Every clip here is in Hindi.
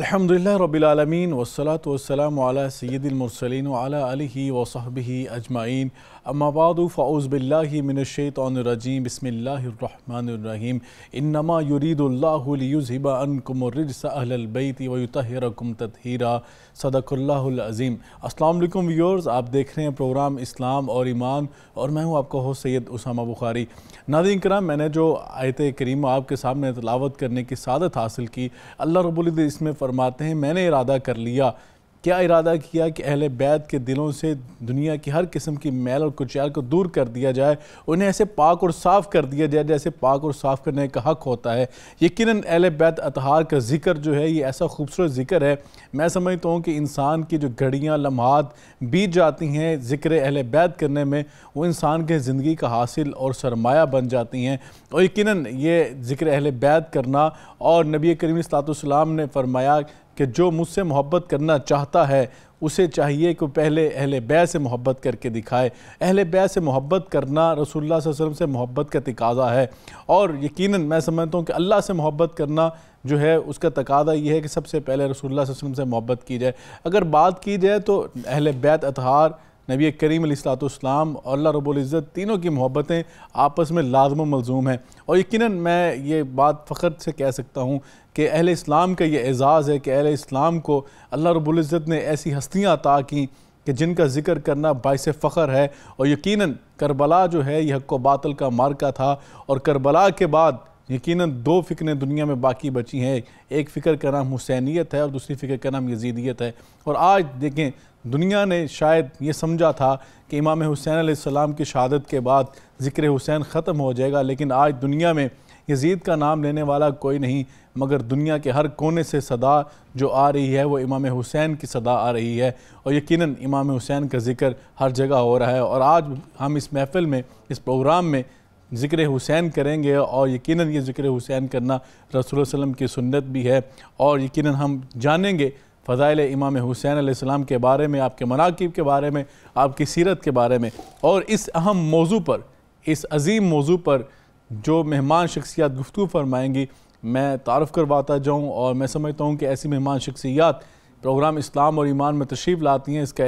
الحمد لله رب العالمين والصلاة والسلام على سيد المرسلين وعلى آله وصحبه أجمعين अम्माबाद फ़ाउज़बिल्लिमिनशैतरजीम बसमीम इनमा युरीदुल्लाबनकुमरसबैती वयुतरकुम तथहरा सदक़ल्लाज़ीम असलम व्यूअर्स आप देख रहे हैं प्रोग्राम इस्लाम और ईमान और मैं हूँ आपका हो सैद उसामा बुखारी नादिन कराम मैंने जो आयत करीम आपके सामने तलावत करने की सादत हासिल की अल्लाह रबुल्द इसमें फ़रमाते हैं मैंने इरादा कर लिया क्या इरादा किया कि अहल बैत के दिलों से दुनिया की हर किस्म की मैल और कुचैल को दूर कर दिया जाए उन्हें ऐसे पाक और साफ़ कर दिया जाए जैसे पाक और साफ़ करने का हक़ होता है यकीन अहल बैत अतहार का जिक्र जो है ये ऐसा खूबसूरत जिक्र है मैं समझता हूँ कि इंसान की जो घड़ियाँ लम्हात बीत जाती हैं ज़िक्र अहल बैत करने में वो इंसान के ज़िंदगी का हासिल और सरमाया बन जाती हैं और यकीन ये ज़िक्र अहल बैत करना और नबी करीम सलाम ने फरमाया कि जो मुझसे मोहब्बत करना चाहता है उसे चाहिए कि पहले अहल बै से मोहब्बत करके दिखाए अहल बै से मोहब्बत करना रसोल्ला वसम से मोहब्बत का तकाजा है और यकीन मैं समझता हूँ कि अल्लाह से मोहब्बत करना जो है उसका तकादा यह है कि सबसे पहले रसोल्ला वसम से मोहब्बत की जाए अगर बात की जाए तो अहल बैत अतहार नबी करीम अलीसलातम और अल्लाह रबुल्ज़त तीनों की मोहब्बतें आपस में लाजम मलजूम हैं और यकीन मैं ये बात फ़ख्र से कह सकता हूँ कि अहल इस्लाम का ये एज़ाज़ है कि अहल इस्लाम को अल्लाह रबुल्ज़त ने ऐसी हस्तियाँ अता कें कि जिनका ज़िक्र करना बायस फ़ख्र है और यकीन करबला जो है यह हक बातल का मार्का था और करबला के बाद यकीन दो फ़िक्रें दुनिया में बाकी बची हैं एक फ़िक्र का नाम हुसैनीत है और दूसरी फ़िक्र का नाम यजीदियत है और आज देखें दुनिया ने शायद ये समझा था कि इमाम हुसैन सलाम की शहादत के बाद ज़िक्र हुसैन ख़त्म हो जाएगा लेकिन आज दुनिया में यजीद का नाम लेने वाला कोई नहीं मगर दुनिया के हर कोने से सदा जो आ रही है वो इमाम हुसैन की सदा आ रही है और यकीनन इमाम हुसैन का जिक्र हर जगह हो रहा है और आज हम इस महफ़िल में इस प्रोग्राम में ज़िक्र हुसैन करेंगे और यकीनन ये ज़िक्र हुसैन करना रसूल वसम की सुन्नत भी है और यकीनन हम जानेंगे फ़ज़ाइल इमाम हुसैन आसमाम के बारे में आपके मनाकब के बारे में आपकी सीरत के बारे में और इस अहम मौजू पर इस अजीम मौजू पर जो मेहमान शख्सियात गुफ्तु फरमाएँगी मैं तारफ़ करवाता जाऊँ और मैं समझता हूँ कि ऐसी मेहमान शख्सियात प्रोग्राम इस्लाम और ईमान में तशरीफ़ लाती हैं इसका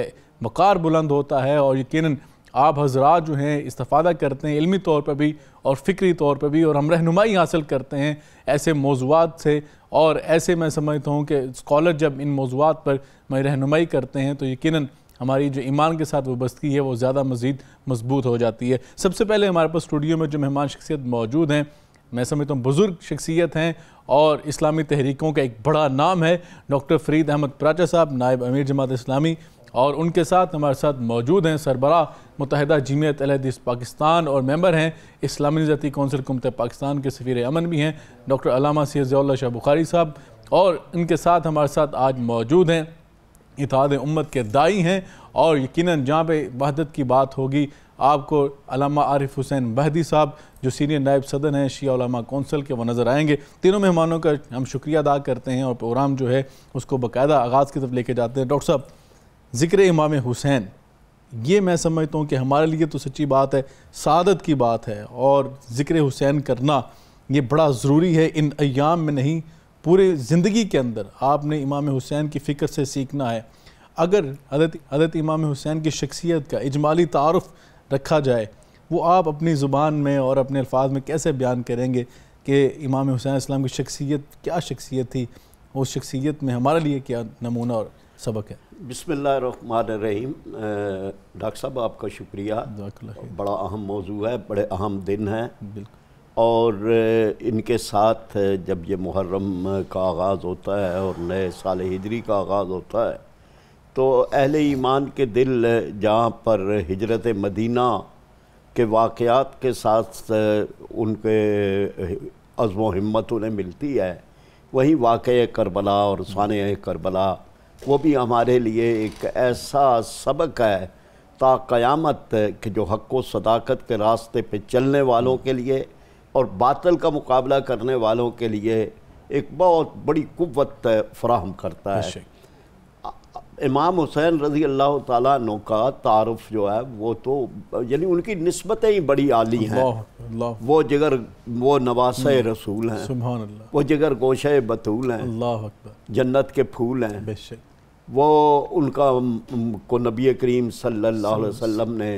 वक़ार बुलंद होता है और यकीन आप हजरा जो हैं इस्तादा करते हैं इलमी तौर पर भी और फ़िक्री तौर पर भी और हम रहनुमाई हासिल करते हैं ऐसे मौजूद से और ऐसे मैं समझता हूँ कि स्कॉलर जब इन मौजूद पर मैं रहनुमाई करते हैं तो यकीन हमारी जो ईमान के साथ वबस्तगी है वो ज़्यादा मज़ीद मजबूत हो जाती है सबसे पहले हमारे पास स्टूडियो में जो मेहमान शख्सियत मौजूद हैं मैं समझता हूँ बुज़ुर्ग शख्सियत हैं और इस्लामी तहरीकों का एक बड़ा नाम है डॉक्टर फरीद अहमद प्राचा साहब नायब अमीर जमात इस्लामी और उनके साथ हमारे साथ मौजूद हैं सरबरा मुतहदा जमियत अलहदीस पाकिस्तान और मेंबर हैं इस्लामी नजती कौंसिल कुमत पाकिस्तान के सफ़ी अमन भी हैं डॉक्टर अलामा सैज़ल्ला शाह बुखारी साहब और इनके साथ हमारे साथ आज मौजूद हैं इतिहाद उम्मत के दाई हैं और यकीन जहाँ पे वहदत की बात होगी आपको अलामा आरिफ हुसैन बहदी साहब जो सीनियर नायब सदन हैं शीमा कौंसिल के वह नज़र आएँगे तीनों मेहमानों का हम शुक्रिया अदा करते हैं और प्रोग्राम जो है उसको बाकायदा आगाज़ की तरफ लेके जाते हैं डॉक्टर साहब ज़िक्र इमाम हुसैन ये मैं समझता हूँ कि हमारे लिए तो सच्ची बात है सादत की बात है और ज़िक्र हुसैन करना ये बड़ा ज़रूरी है इन अयाम में नहीं पूरे ज़िंदगी के अंदर आपने इमाम हुसैन की फ़िक्र से सीखना है अगर हजरत हजरत इमाम हुसैन की शख्सियत का इजमाली तारफ़ रखा जाए वो आप अपनी ज़ुबान में और अपने अल्फाज में कैसे बयान करेंगे कि इमाम हुसैन इस्लाम की शख्सियत क्या शख्सियत थी उस शख्सियत में हमारे लिए क्या नमूना और सबक है बिसमीम डॉक्टर साहब आपका शुक्रिया बड़ा अहम मौजू है बड़े अहम दिन है और इनके साथ जब ये मुहर्रम का आगाज़ होता है और नए साल हिजरी का आगाज़ होता है तो अहले ईमान के दिल जहाँ पर हिजरत मदीना के वाक़ात के साथ उनके अज़म हिम्मत उन्हें मिलती है वही वाक़ करबला और सान करबला वो भी हमारे लिए एक ऐसा सबक है ताकयामत के कि जो हक व सदाकत के रास्ते पे चलने वालों के लिए और बातल का मुकाबला करने वालों के लिए एक बहुत बड़ी कुत फ्राहम करता है इमाम हुसैन रजी अल्लाह तु का तारफ़ जो है वो तो यानी उनकी नस्बतें ही बड़ी आली हैं वो जगर वो नवास हम्म। रसूल हैं वो जगर गोशे बतूल हैं जन्नत के फूल हैं वो उनका को नबी करीम सल्लल्लाहु अलैहि वसल्लम ने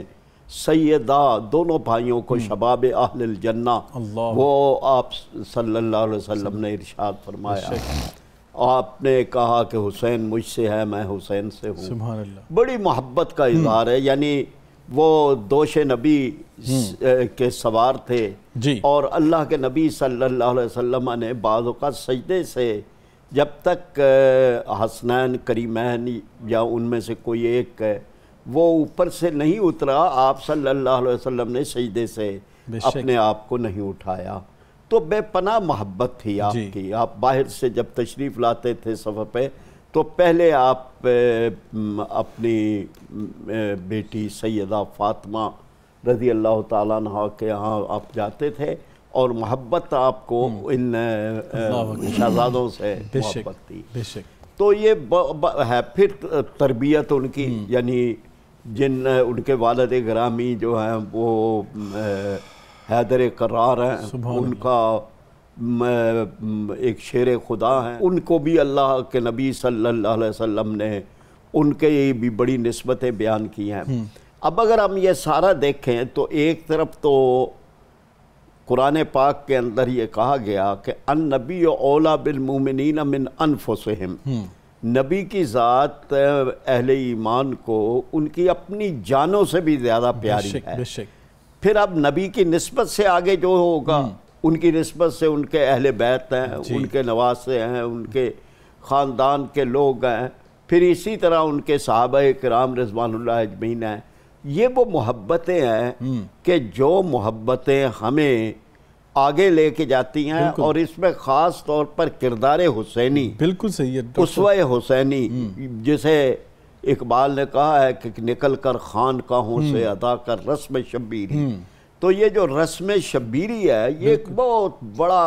सैदा दोनों भाइयों को हम्म। शबाब अहल जन्ना वो आप सल्लल्लाहु अलैहि वसल्लम ने इरशाद फरमाया आपने कहा कि हुसैन मुझसे है मैं हुसैन से हूँ बड़ी मोहब्बत का हम्म। इजहार है यानी वो दोश नबी हम्म। के सवार थे और अल्लाह के नबी सल्लल्लाहु अलैहि वसल्लम ने बाज़ सजदे से जब तक हसनैन करीमैन या उनमें से कोई एक वो ऊपर से नहीं उतरा आप सल्लल्लाहु अलैहि वसल्लम ने सजदे से अपने आप को नहीं उठाया तो बेपना मोहब्बत थी आपकी आप बाहर से जब तशरीफ़ लाते थे सफ़र पे तो पहले आप अपनी बेटी सैदा फातमा रज़ी अल्लाह तला के यहाँ आप जाते थे और मोहब्बत आपको हम्म। इन शहजादों से मोहब्बत थी बेशक तो ये ब, ब, है फिर तरबियत उनकी हम्म। यानी जिन उनके वालद ग्रामी जो हैं वो हैदर करार हैं उनका एक शेर खुदा हैं उनको भी अल्लाह के नबी सल्लल्लाहु अलैहि वसल्लम ने उनके भी बड़ी नस्बतें बयान की हैं हम्म। अब अगर हम ये सारा देखें तो एक तरफ तो कुरान पाक के अंदर ये कहा गया कि अन नबी ओला बिलमिन मिन अनफसम हम्म। नबी की ज़ात अहल ईमान को उनकी अपनी जानों से भी ज़्यादा प्यारी है फिर अब नबी की नस्बत से आगे जो होगा हम्म। उनकी नस्बत से उनके अहल बैत हैं उनके नवासे हैं उनके ख़ानदान के लोग हैं फिर इसी तरह उनके साहब कराम रजवान अजमीन हैं ये वो मोहब्बतें हैं हम्म। कि जो मोहब्बतें हमें आगे लेके जाती हैं और इसमें ख़ास तौर पर किरदार हुसैनी बिल्कुल सही है उसवा हुसैनी हम्म। जिसे इकबाल ने कहा है कि निकल कर खान काहों से हम्म। अदा कर रस्म शब्बीरी तो ये जो रस्म शब्बीरी है ये एक बहुत बड़ा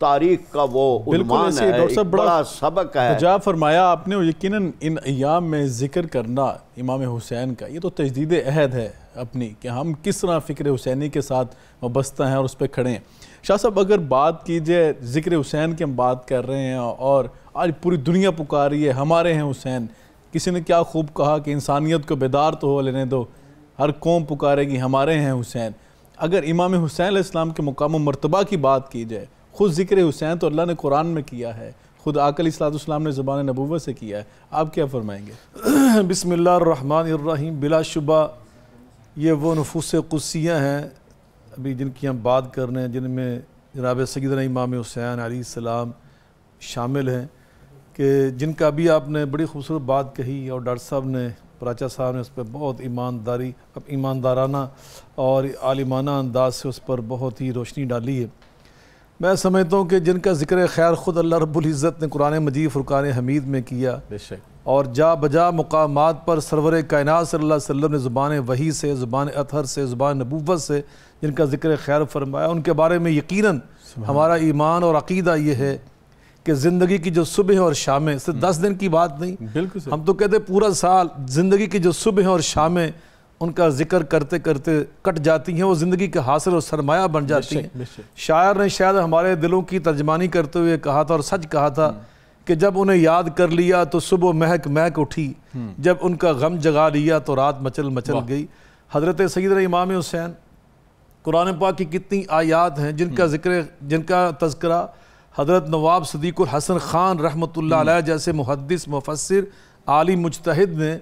तारीख का वो बिल्कुल है डॉक्टर बड़ा सबक है जहाँ फरमाया आपने यकीन इन अयाम में जिक्र करना इमाम हुसैन का ये तो तजदीद अहद है अपनी कि हम किस तरह फ़िक्र हुसैनी के साथ वस्ता हैं और उस पर खड़े हैं शाह साहब अगर बात की जाए ज़िक्र हुसैन की हम बात कर रहे हैं और आज पूरी दुनिया पुकार रही है हमारे हैं हुसैन किसी ने क्या खूब कहा कि इंसानियत को बेदार तो हो लेने दो हर कौम पुकारेगी हमारे हैं हुसैन अगर इमाम हुसैन इस्लाम के मुकाम मरतबा की बात की जाए खुद जिक्र हुसैन तो अल्लाह ने कुरान में किया है खुद आकल सलाम ने ज़बान नबूवत से किया है आप क्या फ़रमाएँगे बसमीम बिलाशुबा ये वो नफूस कुसियाँ हैं अभी जिनकी हम बात कर रहे हैं जिनमें जनाब सगीद इमाम हुसैन अली शामिल हैं कि जिनका भी आपने बड़ी खूबसूरत बात कही और डॉक्टर साहब ने प्राचा साहब ने उस पर बहुत ईमानदारी ईमानदाराना और आलिमाना अंदाज से उस पर बहुत ही रोशनी डाली है मैं समझता हूँ कि जिनका जिक्र खैर ख़ुद अल्लाह रब्ज़त ने कुरान मजीद फुरकान हमीद में किया और जा बजा मकाम पर सरवर कायनात सल्ला ने ज़ुबान वही से ज़ुबान अतहर से ज़ुबान नबूवत से जिनका जिक्र खैर फरमाया उनके बारे में यकीनन हमारा ईमान और अकीदा ये है कि ज़िंदगी की जो सुबह और शामें सिर्फ हम्म। दस दिन की बात नहीं बिल्कुल हम तो कहते पूरा साल ज़िंदगी की जो सुबह और शामें उनका जिक्र करते करते कट जाती हैं वो ज़िंदगी के हासिल और सरमाया बन जाती हैं शायर ने शायद हमारे दिलों की तर्जमानी करते हुए कहा था और सच कहा था कि जब उन्हें याद कर लिया तो सुबह महक महक उठी हम्म। जब उनका गम जगा लिया तो रात मचल मचल गई हज़रत सैद इमाम हुसैन कुरान पाक की कितनी आयात हैं जिनका हम्म। जिक्र जिनका तस्करा हज़रत नवाब सदीक हसन ख़ान रहमत हम्म। जैसे मुहदस मुफसर आली मुजतहद ने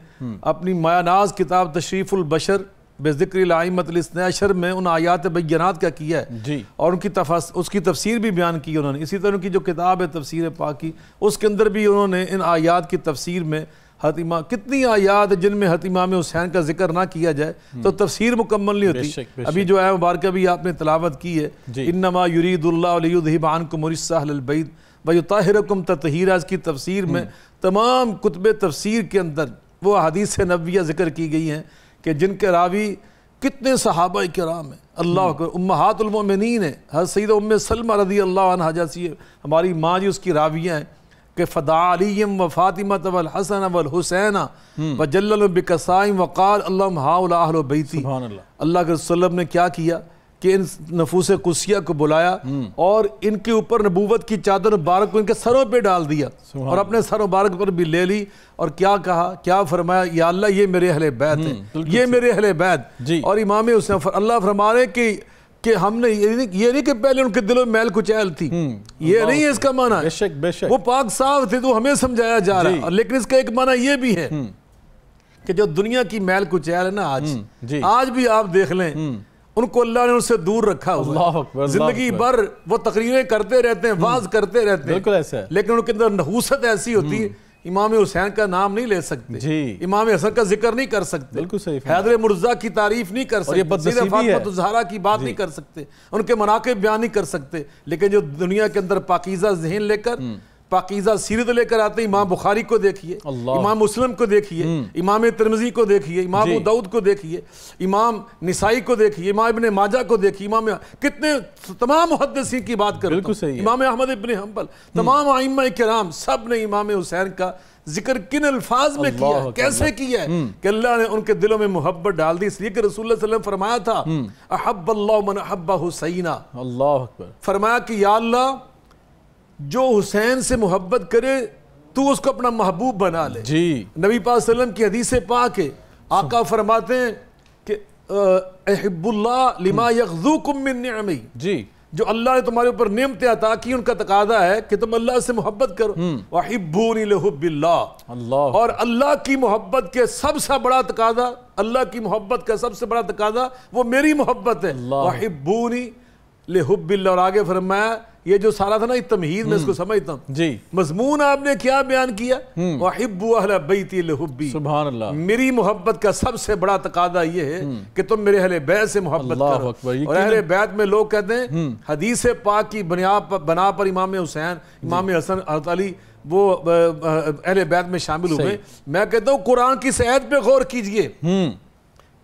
अपनी मायानाज किताब तशरीफ़ुलबशर बेज़िक्रमतलशर में उन आयात बैनात का किया है जी और उनकी तफस उसकी तफसीर भी बयान की उन्होंने इसी तरह उनकी जो किताब है तफसीर पाक की उसके अंदर भी उन्होंने इन आयात की तफसीर में हतिमा कितनी आयात जिनमें हतिमा में हुसैन का जिक्र ना किया जाए हम्म। तो तफसीर मुकम्मल नहीं होती बेशक, बेशक। अभी जो है मुबारक भी आपने तलावत की है इन नमा को कुमरसाहलबैद वयुताहिरकुम ततहीरा इसकी तफसीर में तमाम कुतब तफसीर के अंदर वो हदीस नबिया ज़िक्र की गई हैं कि जिनके रावी कितने सहाबा कराम हैं अल्लाह हम्म। उम्मातमिन है हर सईद उम सलमा रदी अल्लाह जैसी हमारी माँ जी उसकी रावियाँ हैं कि फ़दा अलीम व फ़ातिमा तवल हसन अवल हुसैन हम्म। व जल्लबिकसाइम वक़ाल अल्लाह बैसी अल्लाह के वसलम ने क्या किया कि इन नफूस कुसिया को बुलाया और इनके ऊपर नबूवत की चादर मुबारक को इनके सरों पे डाल दिया और अपने सर मुबारक पर भी ले ली और क्या कहा क्या फरमाया या अल्लाह ये मेरे अहले बैत हम्म, हैं ये मेरे अहले बैत और इमाम हुसैन फर, अल्लाह फरमा रहे कि कि हमने ये नहीं ये नहीं कि पहले उनके दिलों में मैल कुचैल थी हम्म, ये नहीं है इसका माना बेशक बेशक वो पाक साफ थे तो हमें समझाया जा रहा है लेकिन इसका एक माना ये भी है हम्म। कि जो दुनिया की मैल कुचैल है ना आज आज भी आप देख लें उनको अल्लाह ने उनसे दूर रखा हुआ है जिंदगी भर वो तकरीरें करते रहते हैं वाज हम्म। करते रहते हैं बिल्कुल ऐसा लेकिन उनके अंदर नहूसत ऐसी होती है हम्म। इमाम हुसैन का नाम नहीं ले सकते जी इमाम हसन का जिक्र नहीं कर सकते बिल्कुल सही हैदर मुर्जा की तारीफ नहीं कर सकते जहरा की बात नहीं कर सकते उनके मनाकब बयान नहीं कर सकते लेकिन जो दुनिया के अंदर पाकिजा जहन लेकर हम्म। पाकिजा सीरत लेकर आते इमाम बुखारी को देखिए इमाम मुस्लिम को देखिए हम्म। इमाम तरमजी को देखिए इमाम दाऊद को देखिए इमाम निसाई को देखिए इमाम इबन माजा को देखिए इमाम कितने तमाम मुहदसी की बात कर तो। इमाम अहमद इबन हम्बल तमाम हम्म। आइम कराम सब ने इमाम हुसैन का जिक्र किन अल्फाज में किया कैसे किया है हम्म। कि अल्लाह ने उनके दिलों में मोहब्बत डाल दी इसलिए कि रसूल फरमाया था अहब मन अहब्बा हुसैना अल्लाह फरमाया कि या अल्लाह जो हुसैन से मोहब्बत करे तो उसको अपना महबूब बना ले जी नबी पाक की हदीस पाक के आका फरमाते हैं कि अहबुल्ला लिमा हम्म। यकजूकमी जी जो अल्लाह ने तुम्हारे ऊपर नियमतें अता की उनका तकादा है कि तुम अल्लाह से मोहब्बत करो हम्म। वाहिबूनिल्ला अल्लाह और अल्लाह की मोहब्बत के सबसे बड़ा तकादा अल्लाह की मोहब्बत का सबसे बड़ा तकादा वो मेरी मोहब्बत है वाहिबूनी ले हुबिल्ला और आगे फरमाया ये जो सारा था ना तमहीद में इसको हम्म। समझता हूँ जी मजमून आपने क्या बयान किया हम्म। वहिबी मेरी मोहब्बत का सबसे बड़ा तकादा ये है हम्म। कि तुम मेरे अहल बैत से मोहब्बत करो और अहले बैत में लोग कहते हैं हदीस पाक की बुनियाद बना पर इमाम हुसैन इमाम हसन अली वो अहले बैत में शामिल हुए मैं कहता हूँ कुरान की सेहत पे गौर कीजिए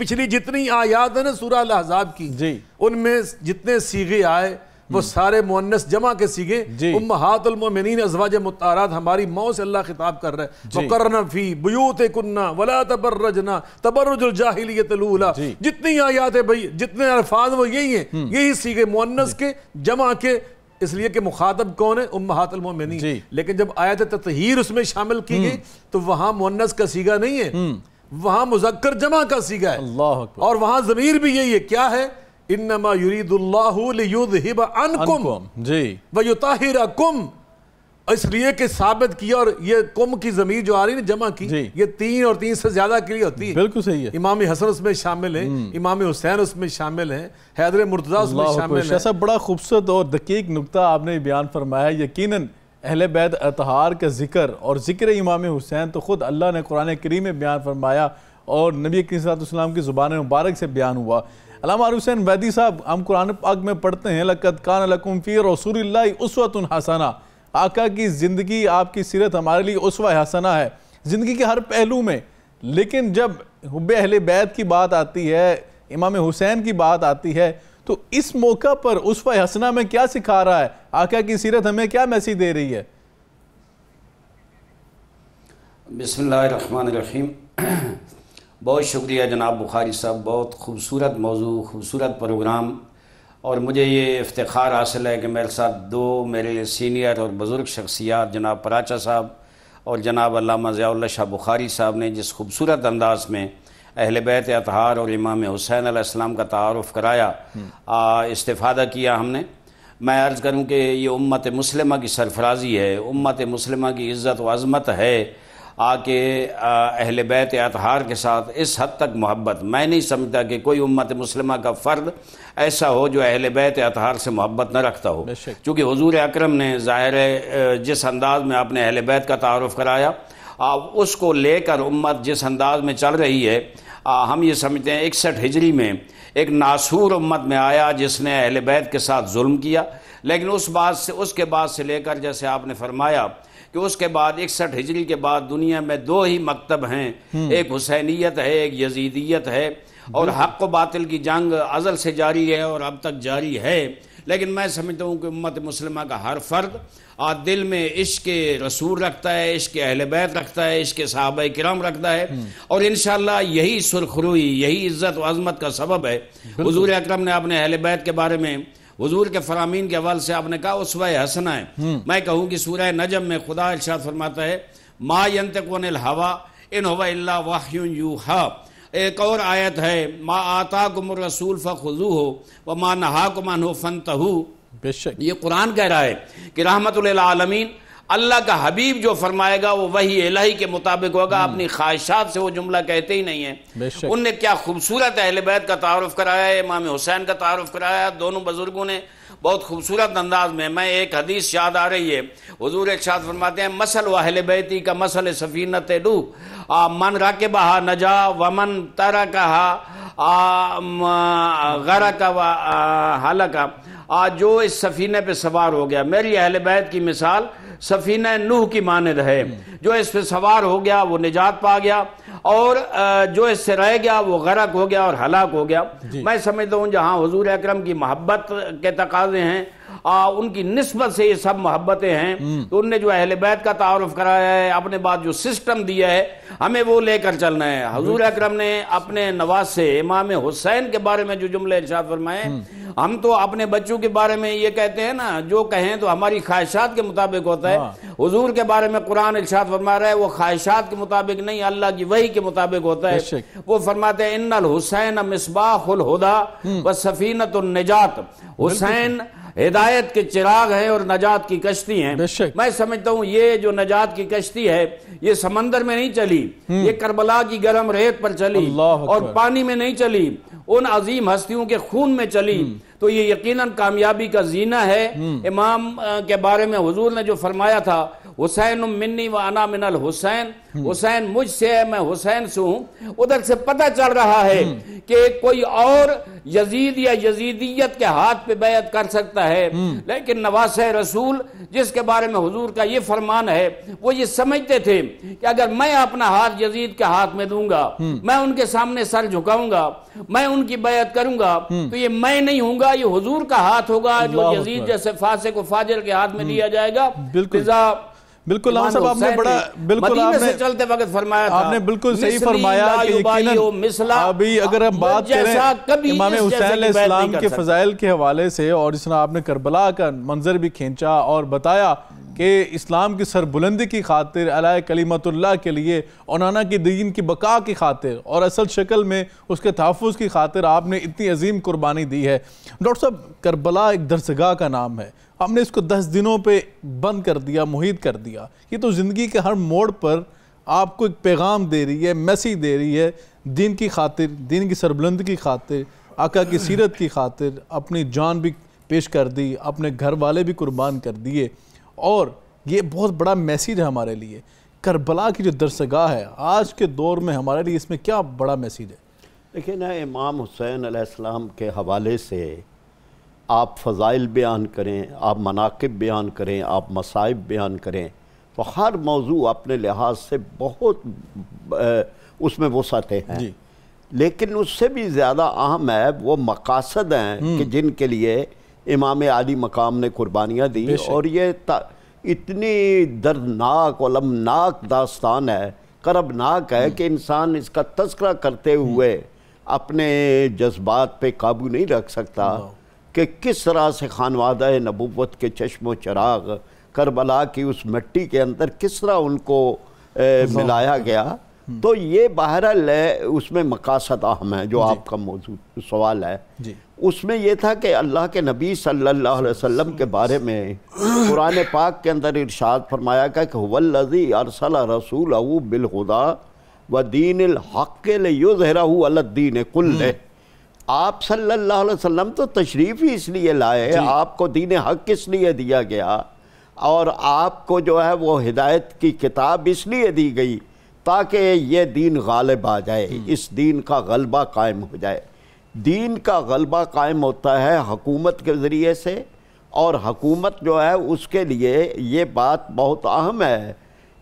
पिछली जितनी आयात है ना सूरा लहजाब की उनमें जितने सीगे आए वो हम्म। सारे मुन्नस जमा के सीगे उम्मातमिन अजवाज मुतारात हमारी मऊ से अल्लाह खिताब कर रहे हैं करना फी बुत कन्ना वला तबर्रजना तबरजाहिलियतलूला जितनी आयात है भाई जितने अल्फाज वो यही है हम्म। यही सीगे मुन्नस के जमा के इसलिए कि मुखातब कौन है उम्मातमिन लेकिन जब आयत ततहीर उसमें शामिल की हम्म। गई तो वहां मुन्नस का सीगा नहीं है वहां मुजक्कर जमा का सीगा है और वहां जमीर भी यही है क्या है इन्नमा युरीदुल्लाहुम इसलिए कि साबित किया और ये कुम की जमीर जो आ रही है जमा की ये तीन और तीन से ज्यादा के लिए होती है बिल्कुल सही है इमाम हसन उसमें शामिल है हम्म। इमाम हुसैन उसमें शामिल है हैदर मुर्तजा उसमें शामिल है ऐसा बड़ा खूबसूरत और दकीक नुकता आपने बयान फरमाया यकीनन अहल बैद अतहार का जिक्र और जिक्र इमाम हुसैन तो ख़ुद अल्लाह ने कुरान करीम में बयान फरमाया और नबी करीम की ज़ुबान मुबारक से बयान हुआ अलामा हुसैन वैदी साहब हम कुरान पाक में पढ़ते हैं लकत कान लकुम फ़ी रसूल उसवत हसना आका की ज़िंदगी आपकी सीरत हमारे लिए उसवा हसना है ज़िंदगी के हर पहलू में लेकिन जब हब अहल बैत की बात आती है इमाम हुसैन की बात आती है तो इस मौका पर उस हसना में क्या सिखा रहा है आका की सीरत हमें क्या मैसेज दे रही है बिसमीम बहुत शुक्रिया जनाब बुखारी साहब बहुत खूबसूरत मौजू खूबसूरत प्रोग्राम और मुझे ये इफ्तार हासिल है कि मेरे साथ दो मेरे सीनियर और बुज़ुर्ग शख्सियात जनाब पराचा साहब और जनाब अलामा ज़ियाल्ला शाह बुखारी साहब ने जिस खूबसूरत अंदाज में अहल बैत अतहार और इमाम हुसैन आसमाम का तारफ़ कराया इस्तफादा किया हमने मैं अर्ज़ करूँ कि ये उम्मत मुसलमा की सरफराजी है उम्मत मुसलमा की इज़्ज़त व अज़मत है आके अहल बैत अतहार के साथ इस हद तक मोहब्बत मैं नहीं समझता कि कोई उम्मत मुसलमा का फ़र्द ऐसा हो जो अहल बैत अतहार से मोहब्बत न रखता हो चूँकि हजूर अक्रम ने ज़ाहिर जिस अंदाज़ में आपने अहल बैत का तारफ़ कराया आप उसको लेकर उम्मत जिस अंदाज में चल रही है आ, हम ये समझते हैं इकसठ हिजरी में एक नासूर उम्मत में आया जिसने अहल बैत के साथ जुल्म किया लेकिन उस बात से उसके बाद से लेकर जैसे आपने फरमाया कि उसके बाद इकसठ हिजरी के बाद दुनिया में दो ही मकतब हैं हम्म। एक हुसैनीत है एक यजीदियत है और हक व बातिल की जंग अजल से जारी है और अब तक जारी है लेकिन मैं समझता हूँ कि उम्मत मुसलमा का हर फ़र्द और दिल में इश्क रसूल रखता है इश्क अहल बैत रखता है इश्क साहब कराम रखता है हम्म। और इन यही सुरखरुई यही इज्जत व अजमत का सबब है हजूर अक्रम ने अपने अहल बैत के बारे में हजूर के फरामीन के हवाल से आपने कहा उस वह हसना है हम्म। मैं कहूँ कि सूर्य नजम में खुदा इर्शाद फरमाता है मा यंतकन हवा इन हवा वाहन यू हा एक और आयत है माँ आता गुम रसूल फ़ुजू हो व माँ नहा गुमान हो फ़न तहू बेशक ये कुरान कह रहा है कि रहमत आलमीन अल्लाह का हबीब जो फरमाएगा वो वही इलाही के मुताबिक होगा हम्म। अपनी ख्वाहिशात से वो जुमला कहते ही नहीं है उनने क्या खूबसूरत अहल बैत का तारफ़ कराया है इमाम हुसैन का तारफ़ कराया दोनों बुज़ुर्गों ने बहुत खूबसूरत अंदाज में मैं एक हदीस याद आ रही है हजूर एक शाद फरमाते हैं मसल व अहल बैती का मसल सफ़ीनत डू आ, मन रकब नजा वमन कहा गरक हलक आ जो इस सफ़ीने पे सवार हो गया मेरी अहल बैत की मिसाल सफ़ीना नूह की मानद है जो इस पे सवार हो गया वो निजात पा गया और जो इससे रह गया वो गरक हो गया और हलाक हो गया मैं समझता हूँ जहाँ हजूर अक्रम की मोहब्बत के तकाजे हैं आ, उनकी नस्बत से ये सब मोहब्बतें हैं हम्म। तो उनने जो अहल बैत का तारफ कराया है अपने बाद जो सिस्टम दिया है हमें वो लेकर चलना है हजूर अक्रम ने अपने नवाज से इमाम हुसैन के बारे में जो जुमले इर्शाद फरमाए हम्म। हम तो अपने बच्चों के बारे में ये कहते हैं ना जो कहें तो हमारी ख्वाहिशात के मुताबिक होता है हजूर हाँ। के बारे में कुरान इर्शाद फरमा रहा है वो ख्वाहिशात के मुताबिक नहीं अल्लाह की वही के मुताबिक होता है वो फरमाते हैं इन हुसैन मिसबाखुल हुदा हम्म। व सफीनत निजात हुसैन हिदायत के चिराग हैं और नजात की कश्ती हैं मैं समझता हूँ ये जो नजात की कश्ती है ये समंदर में नहीं चली हम्म। ये करबला की गर्म रेत पर चली और पानी में नहीं चली उन अजीम हस्तियों के खून में चली हम्म। तो ये यकीनन कामयाबी का जीना है हम्म। इमाम के बारे में हजूर ने जो फरमाया था हुसैन मिन्नी व अना मिनल हुसैन हम्म। हुसैन मुझसे है मैं हुसैन से हूँ उधर से पता चल रहा है हम्म। कि कोई और यजीद या यजीदियत के हाथ पे बैत कर सकता है लेकिन नवास रसूल जिसके बारे में हजूर का ये फरमान है वो ये समझते थे कि अगर मैं अपना हाथ यजीद के हाथ में दूंगा मैं उनके सामने सर झुकाऊंगा मैं उनकी बैत करूंगा तो ये मैं नहीं हूंगा होगा ये हुजूर का हाथ होगा जो यजीद जैसे फासिक को फाजिल के हाथ में हम्म। लिया जाएगा बिल्कुल बिल्कुल साहब आपने बड़ा बिल्कुल आपने चलते वक्त फरमाया था आपने बिल्कुल सही फरमाया कि यकीनन अभी अगर हम बात करें इमाम हुसैन इस्लाम के फजाइल के हवाले से और जिस आपने करबला का मंजर भी खींचा और बताया कि इस्लाम की सरबुलंदी की खातिर अलाय कलीमतल्ला के लिए औनाना के दीन की बका की खातिर और असल शक्ल में उसके तहफ़ की खातिर आपने इतनी अजीम कुर्बानी दी है डॉक्टर साहब करबला एक दरसगाह का नाम है हमने इसको दस दिनों पर बंद कर दिया मुहित कर दिया ये तो ज़िंदगी के हर मोड़ पर आपको एक पैगाम दे रही है मैसेज दे रही है दीन की खातिर दिन की सरबुलंदी की खातिर आका की सीरत की खातिर अपनी जान भी पेश कर दी अपने घर वाले भी कुर्बान कर दिए और ये बहुत बड़ा मैसेज है हमारे लिए करबला की जो दरसगाह है आज के दौर में हमारे लिए इसमें क्या बड़ा मैसेज है देखिए ना इमाम हुसैन आसमाम के हवाले से आप फ़ज़ाइल बयान करें आप मनाकब बयान करें आप मसाइब बयान करें तो हर मौजू अपने लिहाज से बहुत उसमें वसाते हैं लेकिन उससे भी ज़्यादा अहम है वो मकासद हैं हम्म। कि जिनके लिए इमाम आली मकाम ने कुर्बानियाँ दी और ये इतनी दर्दनाक और लमनाक दास्तान है करबनाक है कि इंसान इसका तस्करा करते हुए अपने जज्बात पे काबू नहीं रख सकता कि किस तरह से खानवादा नबूत के चश्मो चराग करबला की उस मिट्टी के अंदर किस तरह उनको ए, मिलाया गया हम्म। तो ये बाहर उसमें मकासद अहम है जो आपका मौजूद सवाल है उसमें यह था कि अल्लाह के नबी सल्लल्लाहु अलैहि वसल्लम के बारे में कुरान पाक के अंदर इरशाद फरमाया गया कि वल्लजी अरसल रसूल बिलखुदा व दीन हक़ लुजहरा दीन कुल्ल आप सल्लल्लाहु अलैहि वसल्लम तो तशरीफ़ ही इसलिए लाए आपको दीन हक़ इसलिए दिया गया और आपको जो है वो हिदायत की किताब इसलिए दी गई ताकि ये दीन गालिब आ जाए हम्म। इस दीन का गलबा कायम हो जाए दीन का गलबा कायम होता है हकूमत के ज़रिए से और हकूमत जो है उसके लिए ये बात बहुत अहम है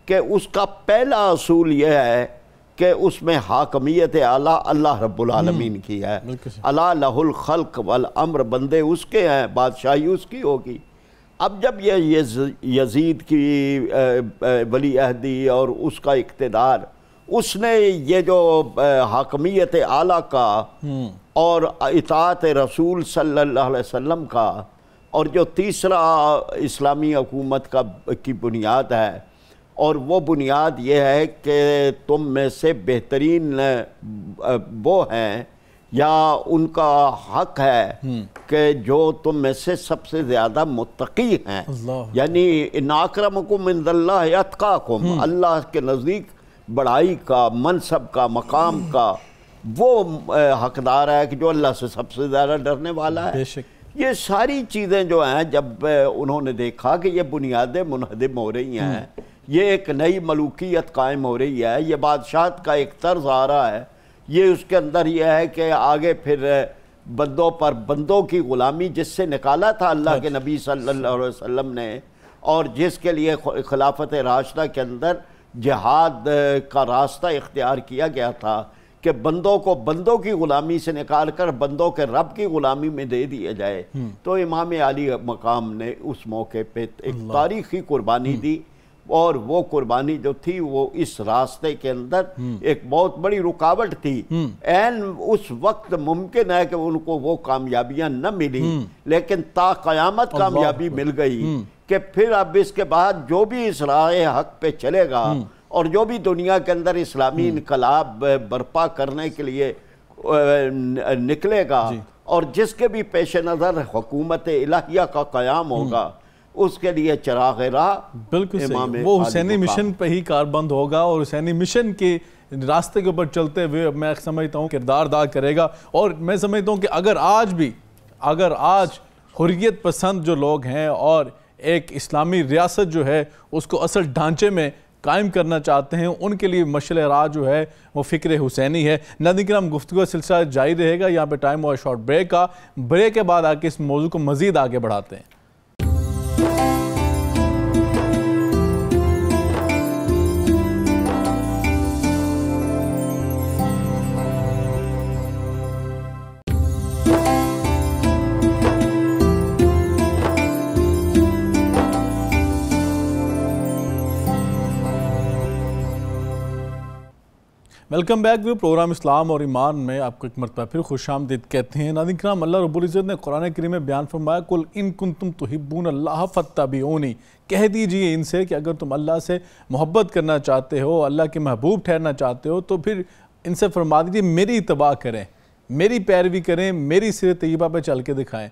कि उसका पहला असूल यह है कि उसमें हाकमियत आला अल्लाह रब्लमीन हम्म, की है अला लहुल खल्क वल अम्र बंदे उसके हैं बादशाही उसकी होगी अब जब यह यजीद की वली अहदी और उसका इकतदार उसने ये जो हकमियत आला का हम्म। और इतात रसूल सल्लल्लाहु अलैहि वसल्लम का और जो तीसरा इस्लामी हकूमत का की बुनियाद है और वो बुनियाद ये है कि तुम में से बेहतरीन वो हैं या उनका हक है हम्म। कि जो तुम में से सबसे ज़्यादा मुतकी हैं यानी इन कुम इंदल्ला अतका हम्म। अल्लाह के नज़दीक बढ़ाई का मनसब का मकाम का वो हकदार है कि जो अल्लाह से सबसे ज़्यादा डरने वाला है ये सारी चीज़ें जो हैं जब उन्होंने देखा कि ये बुनियादें मुनहदम हो रही हैं हम्म। ये एक नई मलूकियत कायम हो रही है ये बादशाह का एक तर्ज आ रहा है ये उसके अंदर यह है कि आगे फिर बंदों पर बंदों की ग़ुलामी जिससे निकाला था अल्लाह के अच्छा। नबी सल्लल्लाहु अलैहि वसल्लम ने और जिसके लिए खिलाफत राशदा के अंदर जहाद का रास्ता इख्तियार किया गया था कि बंदों को बंदों की ग़ुलामी से निकाल कर बंदों के रब की ग़ुलामी में दे दिया जाए हम्म। तो इमाम अली मकाम ने उस मौके पर एक तारीखी कुर्बानी हम्म। दी और वो कुर्बानी जो थी वो इस रास्ते के अंदर हम्म। एक बहुत बड़ी रुकावट थी एन उस वक्त मुमकिन है कि उनको वो कामयाबियां न मिली लेकिन ताकयामत कामयाबी मिल गई कि फिर अब इसके बाद जो भी राय हक पे चलेगा हम्म। और जो भी दुनिया के अंदर इस्लामी हम्म। इनकलाब बर्पा करने के लिए निकलेगा और जिसके भी पेश नज़र हुकूमत इलाहिया का क़्याम हम्म। होगा उसके लिए चराग रहा बिल्कुल वो हुसैनी मिशन पे ही कारबंद होगा और हुसैनी मिशन के रास्ते के ऊपर चलते हुए मैं समझता हूँ किरदार अदा करेगा और मैं समझता हूँ कि अगर आज भी अगर आज हुरियत पसंद जो लोग हैं और एक इस्लामी रियासत जो है उसको असल ढांचे में कायम करना चाहते हैं उनके लिए मशल राह जो है वो फ़िक्र हुसैनी है नदी के नाम गुफ्तु सिलसिला जारी रहेगा यहाँ पर टाइम हुआ शॉर्ट ब्रेक का ब्रेक के बाद आके इस मौजू को मज़ीद आगे बढ़ाते हैं welcome back view programme Islam और ईमान में आपको एक मरतबा फिर खुश आमदीद कहते हैं नादिन कराम अल्लाह रबुल्ज़त ने कुरान करीम में बयान फरमाया कुल इन कुन तुम तो हिब्बून अल्लाह फ़त्ताबीनी कह दीजिए इनसे कि अगर तुम अल्लाह से मोहब्बत करना चाहते हो अल्लाह के महबूब ठहरना चाहते हो तो फिर इनसे फरमा दीजिए मेरी तबाह करें मेरी पैरवी करें मेरी सिर तयबा पर चल के दिखाएँ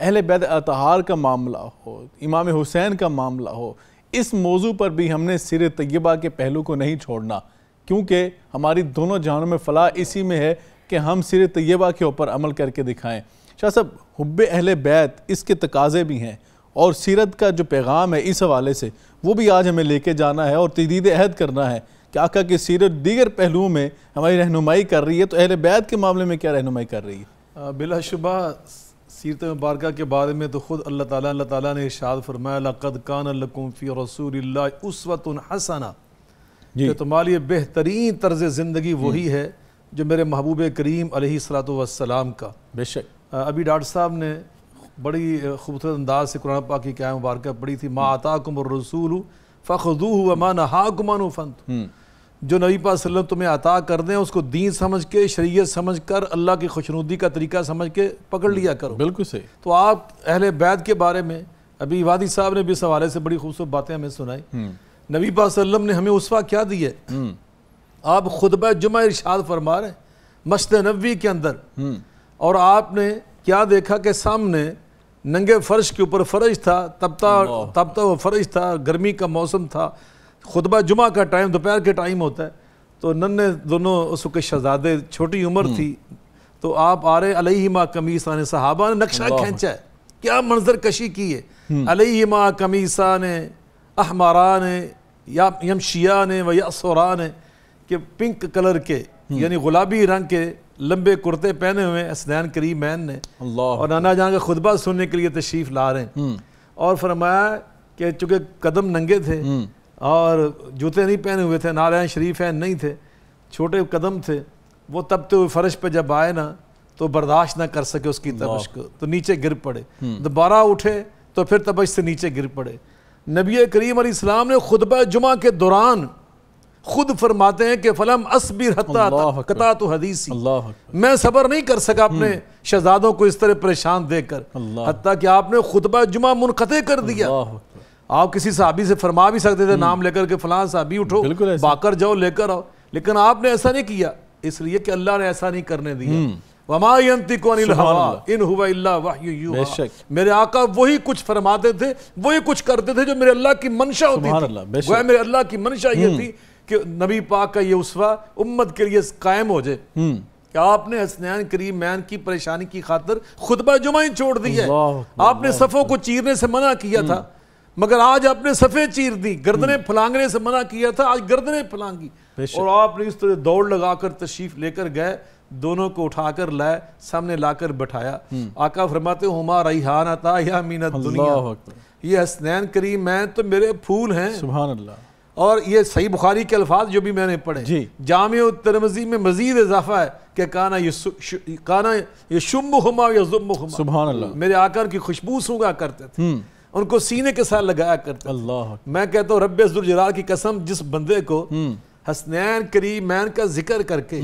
अहल बैद अतहार का मामला हो इमाम हुसैन का मामला हो इस मौजू पर भी हमने सिर तयबा के पहलू को नहीं छोड़ना क्योंकि हमारी दोनों जहानों में फलाह इसी में है कि हम सिर तयबा के ऊपर अमल करके दिखाएँ शाह साहब हब्ब अहल बैत इसके तकाजे भी हैं और सीरत का जो पैगाम है इस हवाले से वो भी आज हमें लेके जाना है और तदीद अहद करना है कि आका की सीरत दीगर पहलुओं में हमारी रहनुमाई कर रही है तो अहल बैत के मामले में क्या रहनुमाई कर रही है बिलाशुबा सीरत मुबारक के बारे में तो ख़ुद अल्लाह ताला अल्लाह ताला ने इशाद फरमाया लक़द कान लकुम फ़ी रसूल उस वतन हसना कि तुम्हारे लिए बेहतरीन तर्ज ज़िंदगी वही है जो मेरे महबूब करीम सलाम का बेशक अभी डॉक्टर साहब ने बड़ी खूबसूरत अंदाज से कुरान पाक की क्या मुबारक पढ़ी थी माँ हम्म। आता कुमर रसूल फ़खदू हुआ मान हाकुमान फ़ंत हम्म। जो नबी पाक तुम्हें अता कर दें उसको दीन समझ के शरीयत समझ कर अल्लाह की खुशनुदी का तरीका समझ के पकड़ लिया करो बिल्कुल सही तो आप अहल बैत के बारे में अभी वादी साहब ने भी इस हवाले से बड़ी खूबसूरत बातें हमें सुनाई हम्म। नबी वसल्लम ने हमें उसवा क्या दी है हम्म। आप खुतब जुमा इरशाद फरमा रहे मस्त नबी के अंदर हम्म। और आपने क्या देखा कि सामने नंगे फर्श के ऊपर फर्श था तबता तबता वो फर्श था गर्मी का मौसम था खुतबा जुमा का टाइम दोपहर के टाइम होता है तो नन्हे दोनों उसके शहजादे छोटी उम्र हम्म। थी तो आप आ रहे अलहिमा कमीसा ने साहबा ने नक्शा खींचा है क्या मंजर कशी की है अलहिमा कमीसा ने अहमारा ने या यम शिया ने व या सोरा ने कि पिंक कलर के हम्म। यानी गुलाबी रंग के लंबे कुर्ते पहने हुए स्नैन करी मैन ने और नाना जहाँ का खुतबा सुनने के लिए तशरीफ़ ला रहे हैं हम्म। और फरमाया कि चूँकि कदम नंगे थे हम्म। और जूते नहीं पहने हुए थे नारायण शरीफ हैं नहीं थे छोटे कदम थे वो तबते तो हुए फर्श पर जब आए ना तो बर्दाश्त ना कर सके उसकी तबश को तो नीचे गिर पड़े दोबारा उठे तो फिर तबश से नीचे गिर पड़े नबी करीम इस्लाम ने खुतब जुमा के दौरान खुद फरमाते हैं कि फ़लम असबिर तो हदीसी मैं सबर नहीं कर सका हम्म। अपने शहजादों को इस तरह परेशान देकर हती कि आपने खुतबा जुमा मुनक़ कर दिया आप किसी साहबी से फरमा भी सकते थे हम्म। नाम लेकर के फलां साहबी उठो बाकर जाओ लेकर आओ लेकिन आपने ऐसा नहीं किया इसलिए कि अल्लाह ने ऐसा नहीं करने दिया हम्म। मेरे आका वही कुछ फरमाते थे वही कुछ करते थे जो मेरे अल्लाह की मंशा होती थी वह मेरे अल्लाह की मंशा ये हम्म। थी कि नबी पाक का ये उसवा उम्मत के लिए कायम हो जाए हम्म। क्या आपने हसनैन करीम मैन की परेशानी की खातर खुतबा जुमा ही छोड़ दी है आपने सफ़ों को चीरने से मना किया था हम्म। मगर आज आपने सफ़े चीर दी गर्दने फलांगने से मना किया था आज गर्दने फलांगी और आपने इस तरह दौड़ लगाकर तशरीफ लेकर गए दोनों को उठाकर लाए सामने लाकर बैठाया हम्म। आका फरमाते हुमा रईहान अता या मीना दुनिया ये हसनैन करीम हैं तो मेरे फूल हैं सुबह अल्लाह और ये सही बुखारी के अल्फाज जो भी मैंने पढ़े जी जाम तरमजी में मजीद इजाफा है कि काना ये काना ये शुम्ब हुमा या जुम्ब हुमा सुबह अल्लाह मेरे आकर की खुशबू सूंगा करते थे हम्म। उनको सीने के साथ लगाया करते अल्लाह मैं कहता हूँ रब्बे जुलजलाल की कसम जिस बंदे को हम्म। हसनैन करीमैन का जिक्र करके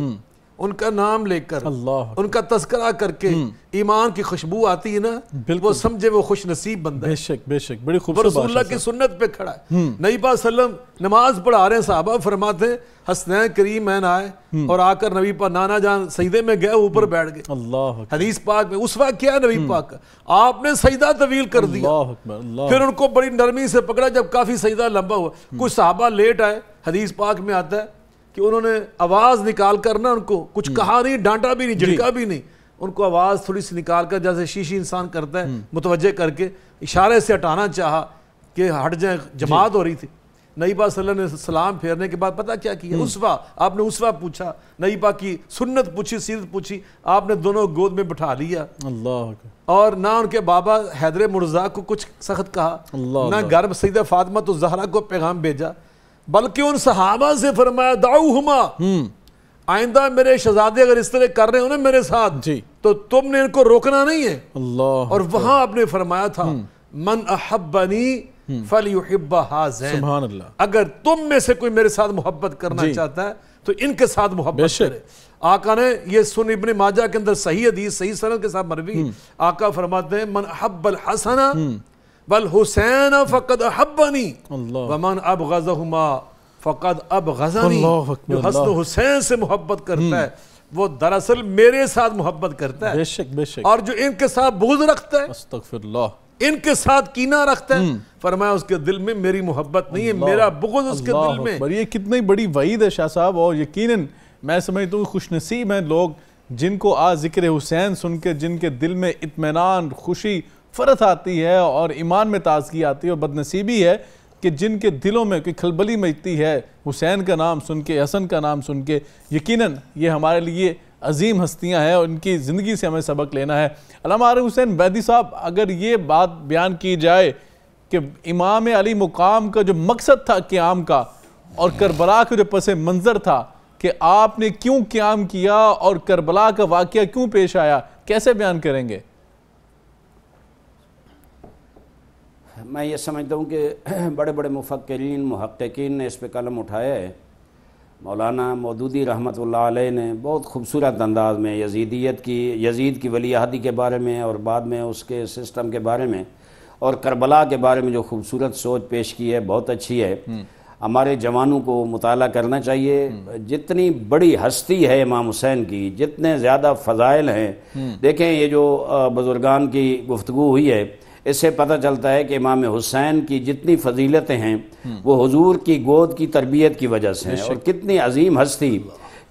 उनका नाम लेकर अल्लाह उनका तस्करा करके हम्म। ईमान की खुशबू आती है ना वो समझे वो खुश नसीब बंदा बेशक बेशक बड़ी खूबसूरत की सुन्नत पे खड़ा है हम्म। नई वसल्लम नमाज पढ़ा रहे हैं साहबा फरमाते हैं हसनैन करीम मैन आए हम्म। और आकर नबी पा नाना जान सईदे में गए ऊपर बैठ गए अल्लाह हदीस पाक में उस वक्त क्या नबी पाक आपने सईदा तवील कर दिया फिर उनको बड़ी नरमी से पकड़ा जब काफी सईदा लंबा हुआ कुछ साहबा लेट आए हदीस पाक में आता है कि उन्होंने आवाज़ निकाल कर ना उनको कुछ हम्म। कहा नहीं डांटा भी नहीं झिड़का भी नहीं उनको आवाज़ थोड़ी सी निकाल कर जैसे शीशी इंसान करता है हम्म। मुतवजह करके इशारे से हटाना चाहा कि हट जाए जमात हो रही थी नई पा ने सलाम फेरने के बाद पता क्या किया हम्म। उसवा आपने उसवा पूछा नई पा की सुन्नत पूछी सीरत पूछी आपने दोनों गोद में बिठा लिया अल्लाह और ना उनके बाबा हैदर मुर्जा को कुछ सख्त कहा ना गर्भ सईद फातमा तो जहरा को पैगाम भेजा बल्कि उन सहाबा से फरमाया दाऊ हुमा हम्म। आइंदा मेरे शहजादे अगर इस तरह कर रहे हो ना मेरे साथ जी तो तुमने इनको रोकना नहीं है अल्लाह और वहां आपने फरमाया था हम्म। मन अहबनी फल अल्लाह अगर तुम में से कोई मेरे साथ मोहब्बत करना चाहता है तो इनके साथ मोहब्बत करे आका ने ये सुन इबन माजा के अंदर सही अदीज सही सनद के साथ मरवी हम्म। आका फरमाते हैं मन अहबल हसना बल हुसैन फ़कद अहबनी वमन अब गज़हुमा फ़कद अब गज़नी जो हसन हुसैन से मोहब्बत करता हम्म। है वो दरअसल मेरे साथ मोहब्बत करता है बेशक बेशक और जो इनके साथ बोझ रखता है इनके साथ कीना रखता है हम्म। फरमाया उसके दिल में मेरी मोहब्बत नहीं है मेरा बुगज उसके दिल में ये कितनी बड़ी वईद है शाह साहब और यकीनन मैं समझता हूँ खुशनसीब हैं लोग जिनको आज जिक्र हुसैन सुन के जिनके दिल में इतमान खुशी फ़रत आती है और ईमान में ताजगी आती है और बदनसीबी है कि जिनके दिलों में कोई खलबली मचती है हुसैन का नाम सुन के हसन का नाम सुन के यकीन ये हमारे लिए अजीम हस्तियां हैं और इनकी ज़िंदगी से हमें सबक लेना है अलामा आर हुसैन बैदी साहब अगर ये बात बयान की जाए कि इमाम अली मुकाम का जो मकसद था क्याम का और करबला का जो पस मंज़र था कि आपने क्यों क्याम किया और करबला का वाक़ क्यों पेश आया कैसे बयान करेंगे मैं ये समझता हूँ कि बड़े बड़े मुफक्रीन महक्कीन ने इस पर कलम उठाया है मौलाना मौदूदी रहमत आलही ने बहुत खूबसूरत अंदाज में यजीदियत की यजीद की वलीहदी के बारे में और बाद में उसके सिस्टम के बारे में और करबला के बारे में जो खूबसूरत सोच पेश की है बहुत अच्छी है हम्म। हमारे जवानों को मुताल करना चाहिए हम्म। जितनी बड़ी हस्ती है इमाम हुसैन की जितने ज़्यादा फ़जाइल हैं हम्म। देखें ये जो बुज़ुर्गान की गुफ्तु हुई है इससे पता चलता है कि इमाम हुसैन की जितनी फजीलतें हैं हम्म। वो हुजूर की गोद की तरबियत की वजह से हैं और कितनी अजीम हस्ती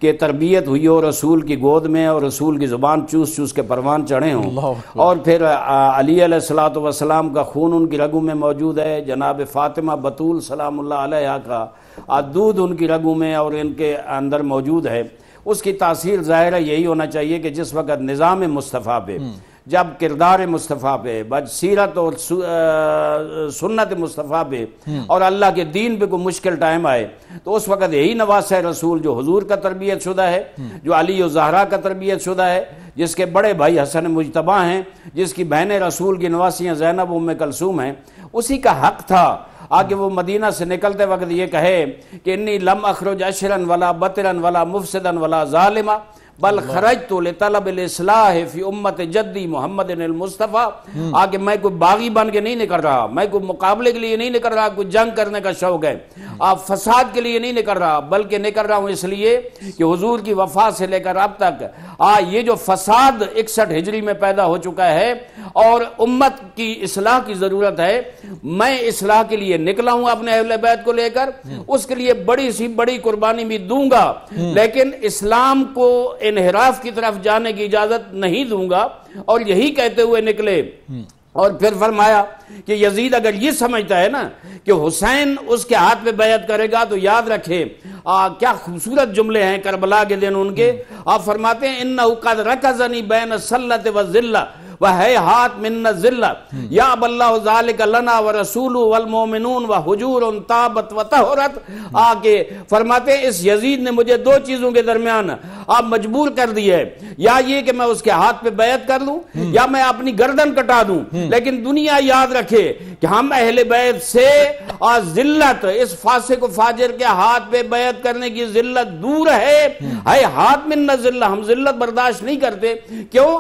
के तरबियत हुई हो रसूल की गोद में और रसूल की ज़ुबान चूस चूस के परवान चढ़े हों और फिर अली सलात वसलाम का खून उनकी रगों में मौजूद है जनाब फ़ातिमा बतूल सलाम का दूध उनकी रगों में और इनके अंदर मौजूद है उसकी तासीर ज़ाहिर यही होना चाहिए कि जिस वक्त निज़ाम मुस्तफ़ा पे हम्म। जब किरदार मुस्तफ़ा पे बज सीरत और सुन्नत मुस्तफ़ा पे हम्म। और अल्लाह के दीन पे कोई मुश्किल टाइम आए तो उस वक़्त यही नवास है रसूल जो हजूर का तरबियत शुदा है हम्म। जो अली जहरा का तरबियत शुदा है जिसके बड़े भाई हसन मुशतबा हैं जिसकी बहन रसूल की नवासियाँ जैनब उम कलसूम हैं उसी का हक था आगे वो मदीना से निकलते वक्त ये कहे कि इन्नी लम अखरुज अशरन वला बतरन वला मुफसदन वला ालिमा बल खरज तो फी उम्मत जद्दी मोहम्मद मुस्तफ़ा हम्म। आगे मैं कोई बागी बन के नहीं निकल रहा मैं कोई मुकाबले के लिए नहीं निकल रहा कोई जंग करने का शौक है हम्म। आप फसाद के लिए नहीं निकल रहा बल्कि निकल रहा हूँ इसलिए कि हजूर की वफा से लेकर अब तक आ ये जो फसाद इकसठ हिजरी में पैदा हो चुका है और उम्मत की असलाह की ज़रूरत है मैं असलाह के लिए निकला हूँ अपने अहल बैत को लेकर हम्म। उसके लिए बड़ी सी बड़ी कुर्बानी भी दूंगा लेकिन इस्लाम को इनहराफ की तरफ जाने की इजाजत नहीं दूंगा और यही कहते हुए निकले और फिर फरमाया कि यजीद अगर ये समझता है ना कि हुसैन उसके हाथ में बैत करेगा तो याद रखे आ, क्या खूबसूरत जुमले हैं करबला के दिन उनके आप फरमाते हैं इन नकद रकजनी बैन सल्लत व जिल्ला वह हाथ मिन या बल्लाना व रसूल वलमोमिन व हजूर ताबत व तहरत आके फरमाते इस यजीद ने मुझे दो चीजों के दरमियान आप मजबूर कर दिए या ये कि मैं उसके हाथ पे बैत कर लूं या मैं अपनी गर्दन कटा दूं लेकिन दुनिया याद रखे कि हम अहले बैत से और जिल्लत इस फासे को फाजिर के हाथ पे बैत करने की जिल्लत दूर है है हाथ में न जिल्ला हम जिल्लत बर्दाश्त नहीं करते क्यों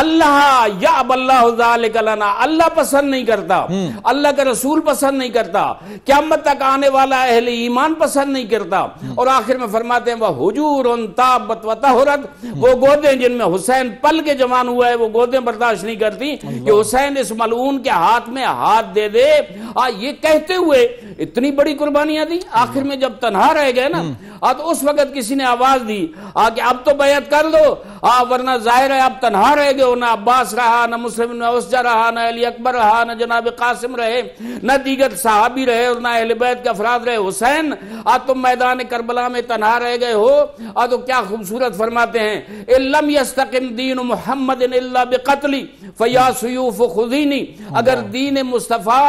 अल्लाह या या अबल्लाना अल्लाह पसंद नहीं करता हम्म। अल्लाह का रसूल पसंद नहीं करता क्यामत तक आने वाला अहल ईमान पसंद नहीं करता हम्म। और आखिर में फरमाते हैं वह हजूर ताबत हम्म। वो गोदे जिनमें हुसैन पल के जवान हुआ है वो गोदे बर्दाश्त नहीं करती कि हुसैन इस मलून के हाथ में हाथ दे दे आ, ये कहते हुए इतनी बड़ी कुर्बानियां दी आखिर में जब तनहा रह गए ना आ, तो उस वक्त किसी ने आवाज दी आ, कि अब तो बैत कर दो आ, वरना जाहिर है अब तनहा रह गए ना अब्बास रहा रहा न मुस्लिम न उसजा रहा न अली अकबर रहा न जनाब कासिम रहे न दीगर साहबी रहे और ना अहलबैत के अफराद रहे हुसैन आ तुम मैदान करबला में तनहा रह गए हो आ तो क्या खूबसूरत फरमाते हैं इलम यस्तकिम दीन मोहम्मद बेकतली फया फयासयूफ खुदीनी अगर दीन मुस्तफ़ा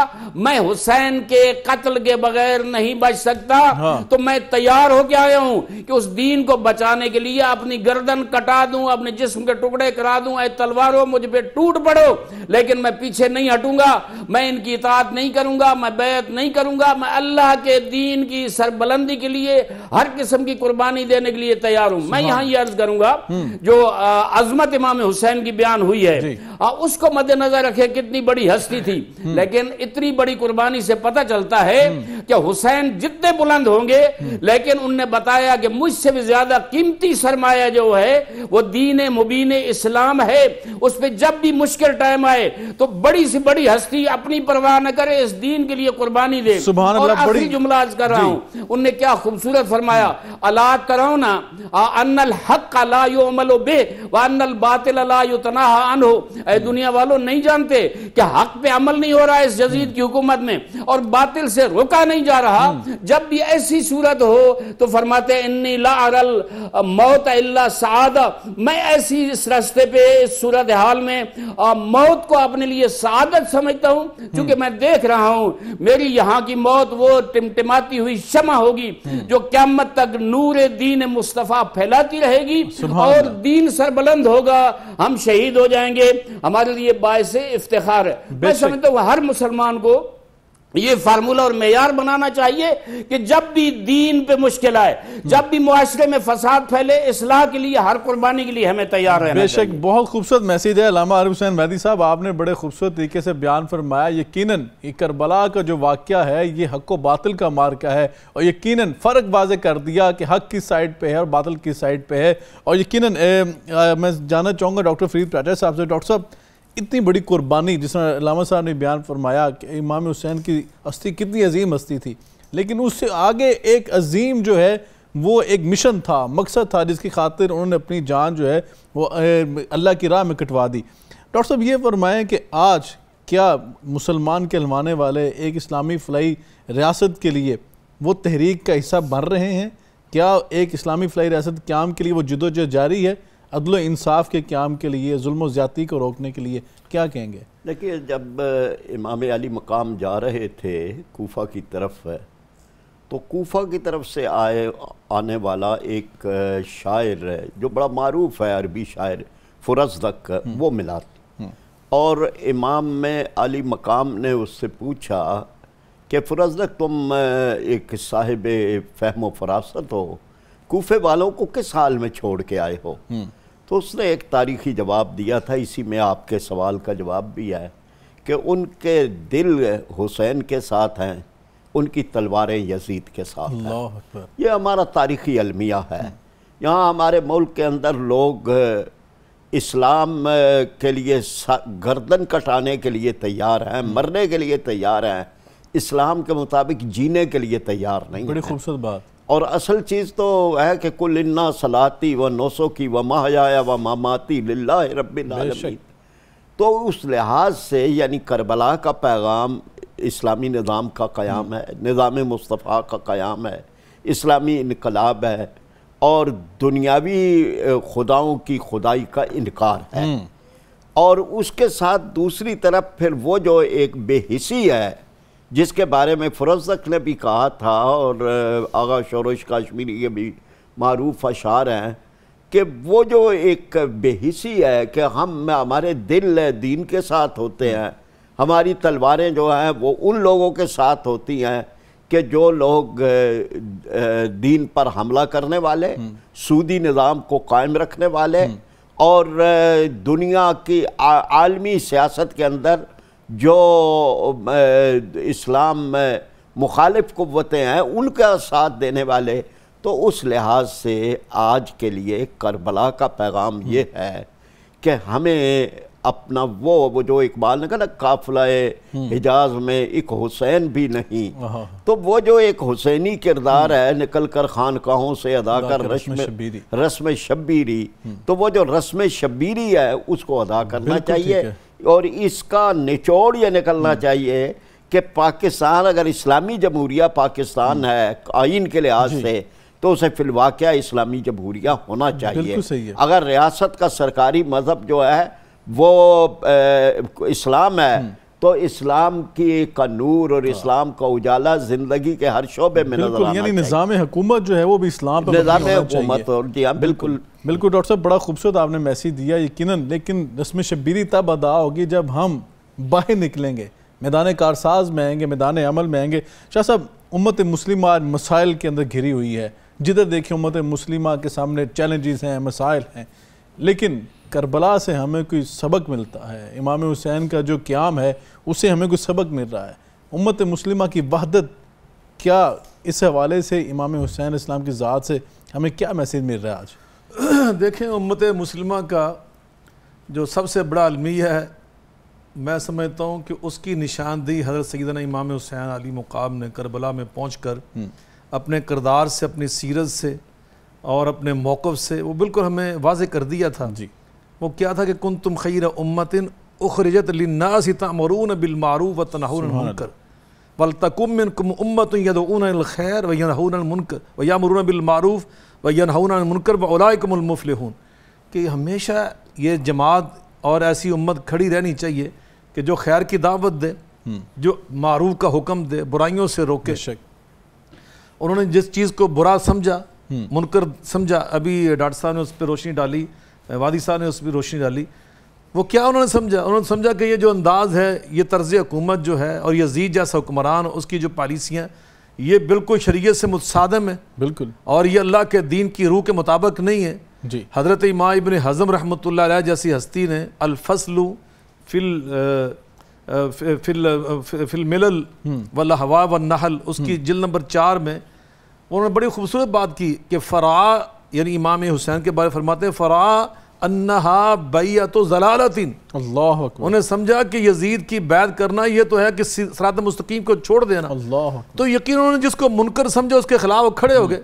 मैं हुसैन के कत्ल के बगैर नहीं बच सकता हाँ। तो मैं तैयार होके आया हूं कि उस दीन को बचाने के लिए अपनी गर्दन कटा दूं अपने जिस्म के टुकड़े करा दूं ऐ तलवारों मुझ पे टूट पड़ो लेकिन मैं पीछे नहीं हटूंगा मैं इनकी इतात नहीं करूंगा मैं बैत नहीं करूंगा मैं अल्लाह के दीन की सरबुलंदी के लिए हर किस्म की कुर्बानी देने के लिए तैयार हूं मैं यहां ये अर्ज करूंगा हम्म। जो अजमत इमाम हुसैन की बयान हुई है उसको मद्देनजर रखे कितनी बड़ी हस्ती थी हम्म। लेकिन इतनी बड़ी कुर्बानी से पता चलता है हम्म। कि हुसैन जितने बुलंद होंगे लेकिन उनने बताया कि मुझसे भी ज्यादा कीमती सरमाया जो है वो दीन मुबीन इस्लाम है उस पर जब भी मुश्किल टाइम आए तो बड़ी से बड़ी हस्ती अपनी परवाह न करे इस दीन के लिए कुर्बानी दे और आखिरी जुमला कर रहा हूँ उनने क्या खूबसूरत फरमाया अला करो ना अनल हक अला यो अमलो बे व अनल बातिल अला यो तना अन हो दुनिया वालों नहीं जानते कि हक पे अमल नहीं हो रहा है इस जजीद की हुकूमत में और बातिल से रोका नहीं जा रहा हम्म। जब भी ऐसी सूरत हो तो फरमाते इन्नी ला अरल मौत अल्ला सादा मैं ऐसी इस रस्ते पे इस सूरत हाल में और मौत को अपने लिए सादत समझता हूं क्योंकि हम्म। मैं देख रहा हूं मेरी यहां की मौत वो टिमटिमाती हुई शमा होगी हम्म। जो क्यामत तक नूर दीन मुस्तफ़ा फैलाती रहेगी और दीन सरबुलंद होगा हम शहीद हो जाएंगे हमारे लिए बायसे इफ्तार है मैं समझता हूँ हर मुसलमान को ये फार्मूला और मैार बनाना चाहिए कि जब भी दीन पे मुश्किल आए जब भी मुआरे में फसाद फैले इसलाह के लिए हर कुर्बानी के लिए हमें तैयार रहना बेशक बहुत खूबसूरत मैसेज है लामा अरब हुसैन मैदी साहब आपने बड़े खूबसूरत तरीके से बयान फरमाया यकीनन ये करबला का जो वाक्य है ये हक व बातल का मार्का है और यकीन फ़र्क बाज़ कर दिया कि हक किस साइड पर है और बातिल किस साइड पर है और यकीन मैं जानना चाहूँगा डॉक्टर फरीद प्राटर साहब से डॉक्टर साहब इतनी बड़ी कुर्बानी जिस तरह लामा साहब ने बयान फरमाया कि इमाम हुसैन की अस्थि कितनी अजीम हस्ती थी लेकिन उससे आगे एक अजीम जो है वो एक मिशन था मकसद था जिसकी खातिर उन्होंने अपनी जान जो है वो अल्लाह की राह में कटवा दी डॉक्टर साहब ये फरमाएँ कि आज क्या मुसलमान कहलवाने वाले एक इस्लामी फलाई रियासत के लिए वो तहरीक का हिस्सा बन रहे हैं क्या एक इस्लामी फलाई रियासत क्याम के लिए वो जदोजहद जारी है अदल इंसाफ के क्याम के लिए जुल्म ज़्यादती को रोकने के लिए क्या कहेंगे देखिए जब इमाम अली मकाम जा रहे थे कोफा की तरफ तो कोफा की तरफ से आए आने वाला एक शायर है जो बड़ा मरूफ है अरबी शायर फुरजदक हम्म। वो मिला हम्म। और इमाम में अली मकाम ने उससे पूछा कि फुरजदक तुम एक साहिब फहम फरासत हो कोफे वालों को किस हाल में छोड़ के आए हो हम्म। तो उसने एक तारीखी जवाब दिया था इसी में आपके सवाल का जवाब भी है कि उनके दिल हुसैन के साथ हैं उनकी तलवारें यजीद के साथ हैं ये हमारा तारीखी अलमिया है यहाँ हमारे मुल्क के अंदर लोग इस्लाम के लिए गर्दन कटाने के लिए तैयार हैं मरने के लिए तैयार हैं इस्लाम के मुताबिक जीने के लिए तैयार नहीं बड़ी खूबसूरत बात और असल चीज़ तो है कि कुल इन्ना सलाती व नोसो की व महाया व मामाती लाला रबी तो उस लिहाज से यानी करबला का पैगाम इस्लामी निज़ाम का क़्याम हम्म। है निज़ाम मुस्तफ़ा का क़्याम है इस्लामी इनकलाब है और दुनियावी खुदाओं की खुदाई का इनकार है हम्म। और उसके साथ दूसरी तरफ फिर वो जो एक बेहिसी है जिसके बारे में फरोजक ने भी कहा था और आगा शोरश काश्मीरी ये भी मरूफ अशार हैं कि वो जो एक बेहिसी है कि हम हमारे दिल दीन के साथ होते हैं हमारी तलवारें जो हैं वो उन लोगों के साथ होती हैं कि जो लोग दीन पर हमला करने वाले हम्म। सूदी निज़ाम को कायम रखने वाले हम्म। और दुनिया की आलमी सियासत के अंदर जो इस्लाम मुखालिफ क़वतें हैं उनका साथ देने वाले तो उस लिहाज से आज के लिए करबला का पैगाम ये हम्म। है कि हमें अपना वो वो जो इकबाल ने कहा ना काफिला हम्म। हिजाज में एक हुसैन भी नहीं हाँ, हाँ। तो वो जो एक हुसैनी किरदार हम्म। है निकल कर खानकाहों से अदा कर रस्म रस्म शब्बीरी तो वो जो रस्म शब्बीरी है उसको अदा करना चाहिए और इसका निचोड़ ये निकलना हम्म। चाहिए कि पाकिस्तान अगर इस्लामी जमहूरिया पाकिस्तान हम्म। है आइन के लिहाज से तो उसे फिलवाक़ इस्लामी जमहूरिया होना चाहिए अगर रियासत का सरकारी मज़हब जो है वो इस्लाम है हम्म। तो इस्लाम की का नूर और हाँ। इस्लाम का उजाला ज़िंदगी के हर शोबे में नजर यानी निज़ाम हुकूमत जो है वो भी इस्लाम निज़ाम हुकूमत और जी हाँ बिल्कुल बिल्कुल डॉक्टर साहब बड़ा खूबसूरत आपने मैसेज दिया यकीनन लेकिन रस्म शबीरी तब अदा होगी जब हम बाहर निकलेंगे मैदान कारसाज में आएंगे मैदान अमल में आएंगे शाह साहब उम्मत मुस्लिम आज मसाइल के अंदर घिरी हुई है जिधर देखिए उम्मत मुस्लिम के सामने चैलेंजेस हैं मसाइल हैं लेकिन करबला से हमें कोई सबक मिलता है इमाम हुसैन का जो क्याम है उससे हमें कोई सबक मिल रहा है उम्मत मुस्लिम की वहदत क्या इस हवाले से इमाम हुसैन इस्लाम की ज़ात से हमें क्या मैसेज मिल रहा है आज देखें उम्मत मुसलमा का जो सबसे बड़ा अलमिया है मैं समझता हूँ कि उसकी निशानदेही हज़रत सैदना इमाम हुसैन अली मुकाम ने करबला में पहुँच कर हम्म। अपने करदार से अपनी सीरत से और अपने मौक़ से वो बिल्कुल हमें वाज कर दिया था जी वो क्या था कि कन तुम खैर उम्मतिन उखरजत लिन्नासी तमरून बिलमारूफ व तनाहर वलतकुम उम्मत यदून खैर व यनहून मुनकर व मरून बिलमारूफ़ व यनहून मुनकर हूँ कि हमेशा ये जमात और ऐसी उम्मत खड़ी रहनी चाहिए कि जो खैर की दावत दे जो मारूफ का हुक्म दे बुराइयों से रोके उन्होंने जिस चीज़ को बुरा समझा मुनकर समझा अभी डॉक्टर साहब ने उस पर रोशनी डाली वादी साहब ने उस पर रोशनी डाली वो क्या उन्होंने समझा उन्होंने समझा कि ये जो अंदाज़ है ये तर्ज हुकूमत जो है और यजीद जैसा हुक्मरान उसकी जो पॉलिसियाँ ये बिल्कुल शरीय से मुतसादम है बिल्कुल और ये अल्लाह के दीन की रूह के मुताबिक नहीं है जी हज़रत इमाम इबन हज़म रहमत जैसी हस्ती ने अलफसलू फिल फिल फिल, मिलल हम्म। वल्ला हवा व नहल उसकी हम्म। जिल नंबर चार में उन्होंने बड़ी खूबसूरत बात की कि फ़रा यानी इमाम हुसैन के बारे फरमाते हैं फ़रा अन्नहा बैया तो जलालतिन अल्लाह उन्हें समझा कि यजीद की बैत करना यह तो है कि सरात मुस्तकीम को छोड़ देना अल्लाह तो यकीन उन्होंने जिसको मुनकर समझा उसके खिलाफ खड़े हो गए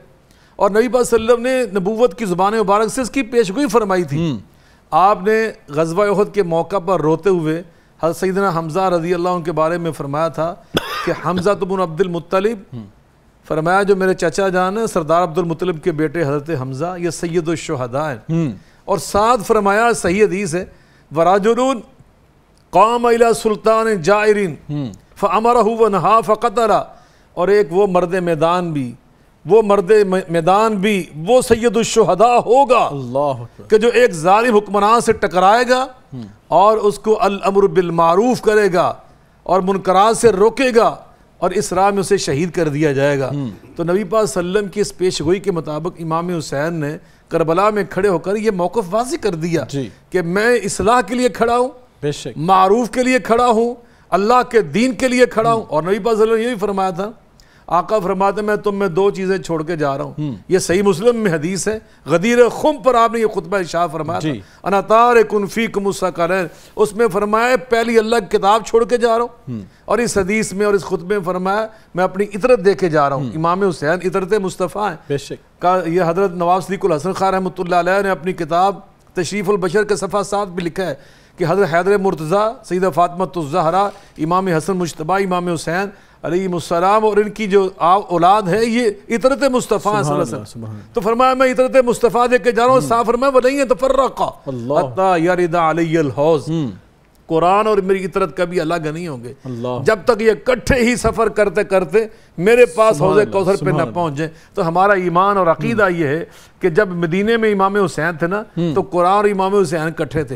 और नबी वसल्लम ने नबूवत की ज़ुबान मुबारक से इसकी पेशगोई फरमाई थी हम्म। आपने गजवा उहद के मौका पर रोते हुए हर सैदना हमज़ा रजी अल्लाह उनके बारे में फरमाया था कि हमज़ा तुबन तो अब्दुलमतलब हम्म। फरमाया जो मेरे चचा जान है सरदार अब्दुलमतलब के बेटे हजरत हमज़ा ये सैद शहदा हैं हम्म। और साथ फरमाया सही अदीस है वराजरून कौम अला सुल्तान जायरीन हम्म। हु व नहा फ़तरा और एक वो मर्द मैदान भी वो मर्द मैदान भी वो सैदुलशहदा होगा कि जो एक ालिम हुक्मरान से टकराएगा हम्म। और उसको अलमर बिलमारूफ करेगा और मुनकरा से रोकेगा और इस राह में उसे शहीद कर दिया जाएगा हम्म। तो नबी पा सल्लम की इस पेश गोई के मुताबिक इमाम हुसैन ने करबला में खड़े होकर यह मौकफ वाजी कर दिया कि मैं इसलाह के लिए खड़ा हूँ मारूफ के लिए खड़ा हूँ अल्लाह के दीन के लिए खड़ा हूँ और नबी पास ने यह भी फरमाया था आका फरमाते मैं तुम में दो चीज़ें छोड़ के जा रहा हूँ हम्म। ये सही मुस्लिम में हदीस है गदीर खुम पर आपने ये खुतबा शाह फरमाया अनातार कनफी कमुस्सा कर उसमें फरमाया पहली अलग किताब छोड़ के जा रहा हूँ हम्म। और इस हदीस में और इस खुतबे में फरमाया मैं अपनी इतरत दे के जा रहा हूँ हम्म। इमाम हुसैन इतरत मुस्तफ़ा हैं का ये हजरत नवाब सदीकुल हसन खान रहमत ने अपनी किताब तशरीफ़ुलबशर के सफ़ा सात भी लिखा है कि हज़रत हैदर मुर्तज़ा सैद फ़ातमत जहरा इमाम हसन मुशतबा इमाम हुसैन अलीसलाम और इनकी जो औलाद है ये इतरत मुस्तफ़ा तो फरमाया मैं इतरत मुस्तफ़ा देख के जा रहा हूँ साफर में वो नहीं है तो फर्रा यारिदा कुरान और मेरी इतरत कभी अलग नहीं होंगे जब तक ये इकट्ठे ही सफ़र करते करते मेरे पास हौज कौसर पे ना पहुंचे तो हमारा ईमान और अकीदा हम्म। ये है कि जब मदीने में इमाम हुसैन थे ना हम्म। तो कुरान और इमाम हुसैन इकट्ठे थे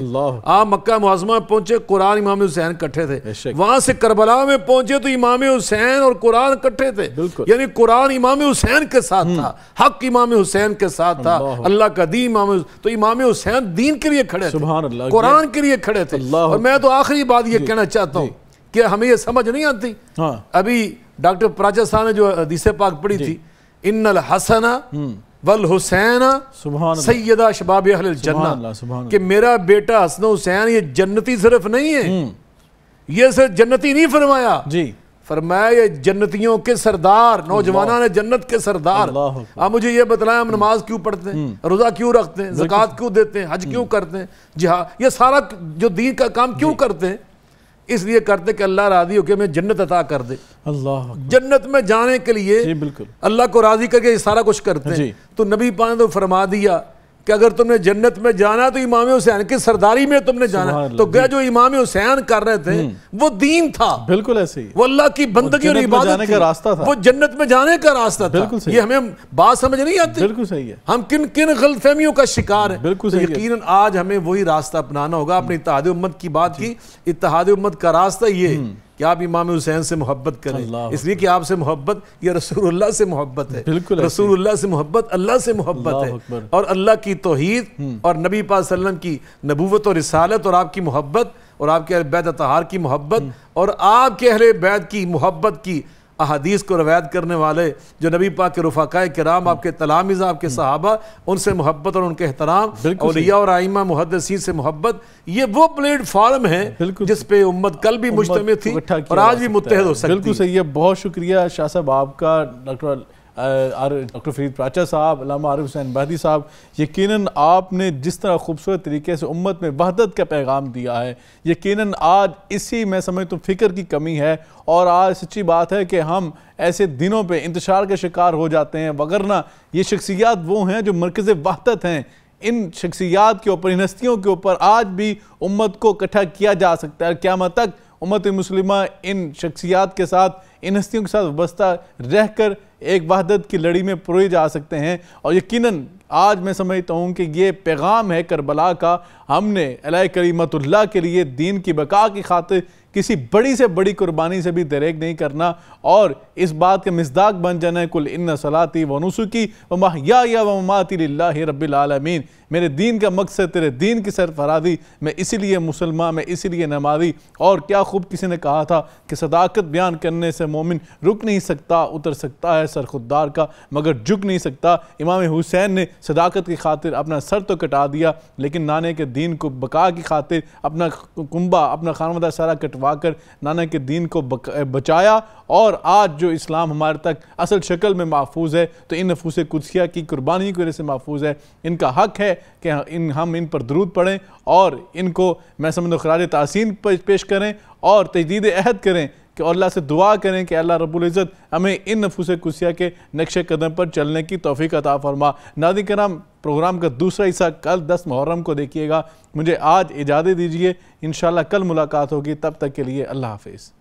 आप मक्का मुआजमा में पहुंचे कुरान इमाम हुसैन इकट्ठे थे वहां से करबला में पहुंचे तो इमाम हुसैन और कुरान इकट्ठे थे यानी कुरान इमाम हुसैन के साथ हम्म। था हक इमाम हुसैन के साथ था अल्लाह का दीन इमाम तो इमाम हुसैन दीन के लिए खड़े थे कुरान के लिए खड़े थे और मैं तो आखिरी बात ये कहना चाहता हूँ कि हमें ये समझ नहीं आती हाँ। अभी डॉक्टर प्राचा साहब ने जो दिसे पाक पढ़ी थी इन हसना हम्म। वल हुसैन सैदा शबाब जन्ना कि मेरा बेटा हसन हुसैन ये जन्नती सिर्फ नहीं है हम्म। ये सिर्फ जन्नती नहीं फरमाया जी फरमाया जन्नतियों के सरदार नौजवानों ने जन्नत के सरदार आप मुझे ये बताएं हम नमाज क्यों पढ़ते हैं हम्म। रोज़ा क्यों रखते हैं जक़ात क्यों देते हैं हज क्यों हम्म। करते हैं हाँ ये सारा जो दीन का काम क्यों करते हैं इसलिए करते कि अल्लाह राजी होकर हमें जन्नत अता कर दे अल्लाह जन्नत में जाने के लिए बिल्कुल अल्लाह को राजी करके सारा कुछ करते हैं तो नबी पाने तो फरमा दिया कि अगर तुमने जन्नत में जाना तो इमाम हुसैन की सरदारी में तुमने जाना तो गया जो इमाम हुसैन कर रहे थे हम्म। वो दीन था बिल्कुल ऐसे ही वो अल्लाह की बंदगी और इबादत का रास्ता था वो जन्नत में जाने का रास्ता था बिल्कुल ये हमें बात समझ नहीं आती बिल्कुल सही है हम किन किन गलतफहमियों का शिकार तो है बिल्कुल यकीन आज हमें वही रास्ता अपनाना होगा अपने इतिहाद उम्मत की बात की इतिहाद उम्मत का रास्ता ये हम्म। कि आप इमाम हुसैन से मोहब्बत करें इसलिए कि आपसे मोहब्बत या रसूलुल्लाह से मोहब्बत है बिल्कुल रसूलुल्लाह से मोहब्बत अल्लाह से मोहब्बत है और अल्लाह की तोहद हम्म। और नबी पाक की नबूवत और रसालत और आपकी मोहब्बत और आपके अहल बैत अतहार की मोहब्बत हम्म। और आपके अहल बैत की मोहब्बत की अहदीस को रवायत करने वाले जो नबी पाक के रफ़ाक़ा कराम आपके तलामीज़ आपके हम्म। सहाबा उनसे मोहब्बत और उनके एहतराम औलिया और आइमा मुहदसी से मोहब्बत ये वो प्लेटफॉर्म है जिस पे उम्मत कल भी मुश्तम थी और आज भी मुतहद हो सकती बिल्कुल सही है बहुत शुक्रिया शाह साहब आपका डॉक्टर डॉक्टर फरीद प्राचा साहब लामा आरफ हुसैन बहदी साहब यकीन आपने जिस तरह खूबसूरत तरीके से उम्मत में वहदत का पैगाम दिया है यकीन आज इसी मैं समझता हूँ फ़िक्र की कमी है और आज सच्ची बात है कि हम ऐसे दिनों पर इंतशार के शिकार हो जाते हैं वगरना ये शख्सियात वो हैं जो मरकज़ वहदत हैं इन शख्सियात के ऊपर इन हस्तियों के ऊपर आज भी उम्मत को इकट्ठा किया जा सकता है क्या तक उम्मत मुस्लिमा इन शख्सियात के साथ इन हस्तियों के साथ वस्ता रहकर एक वहादत की लड़ी में पुरोए जा सकते हैं और यकीनन आज मैं समझता हूँ कि ये पैगाम है करबला का हमने अला करीमतुल्ला के लिए दीन की बका की खातिर किसी बड़ी से बड़ी कुर्बानी से भी दरेक नहीं करना और इस बात के मजदाक बन जाना है कुल इन सलाती वनुसुकी व महिया या वमाती रबालमीन मेरे दीन का मकसद तेरे दीन की सरफरादी मैं इसीलिए मुसलमान मैं इसीलिए नमाजी और क्या खूब किसी ने कहा था कि सदाकत बयान करने से मोमिन रुक नहीं सकता उतर सकता है सर खुददार का मगर झुक नहीं सकता इमाम हुसैन ने सदाकत की खातिर अपना सर तो कटा दिया लेकिन नाने के दीन को बका की खातिर अपना कुंबा अपना खानवदा सारा कटवा कर नाना के दीन को बचाया और आज जो इस्लाम हमारे तक असल शक्ल में महफूज है तो इन नफूस कुदसिया की कुर्बानी की वजह से महफूज है इनका हक है कि हाँ, इन हम इन पर दरूद पढ़ें और इनको मैं समझ खराज तहसीन पेश करें और तजदीद अहद करें कि अल्लाह से दुआ करें कि अल्लाह रबुल्ज़त हमें इन नफूस कुसिया के नक्श कदम पर चलने की तोफ़ी अता फरमा नादी कराम प्रोग्राम का दूसरा हिस्सा कल दस मुहर्रम को देखिएगा मुझे आज इजाज़त दीजिए इन कल मुलाकात होगी तब तक के लिए अल्लाह हाफिज़